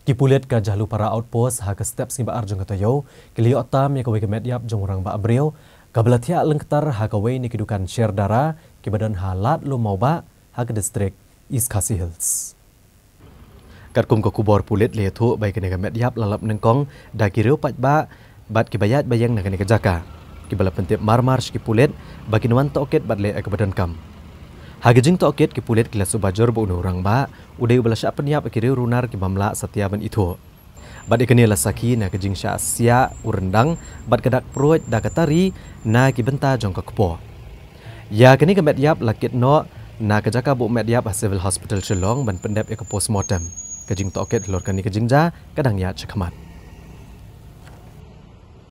Kipulit ka jahlu para outpost ha ke step sing baar jong katayo, kelio otam ya kawai kemet yap jong urang ba abrio, ka belatia lengketar ha kawai ni kedukan share dara, kibadan halat lu mau ba ha ke distrik East Kasi Hills. Kat kum ke kubor pulit leh tu, baik kena kemet yap lalap nengkong, da kiriu pat ba, bat kibayat bayang na kena kejaka. Kibala pentip marmar bagi nuan toket bat leh ekabadan kam. kam. Hagejing jing oket ke pulet kila subajor bo orang ba, udai ubala sya peniap akiri runar ke mamla setia itu. Bad ikani la saki na kejing sya asya urendang, bad kedak pruit da katari na ki benta jongka kepo. Ya kini ke medyap lakit no na kejaka bu medyap a civil hospital shilong ban pendep ke postmortem. Kejing to oket lor kani kejing ja, kadang ya cekamat.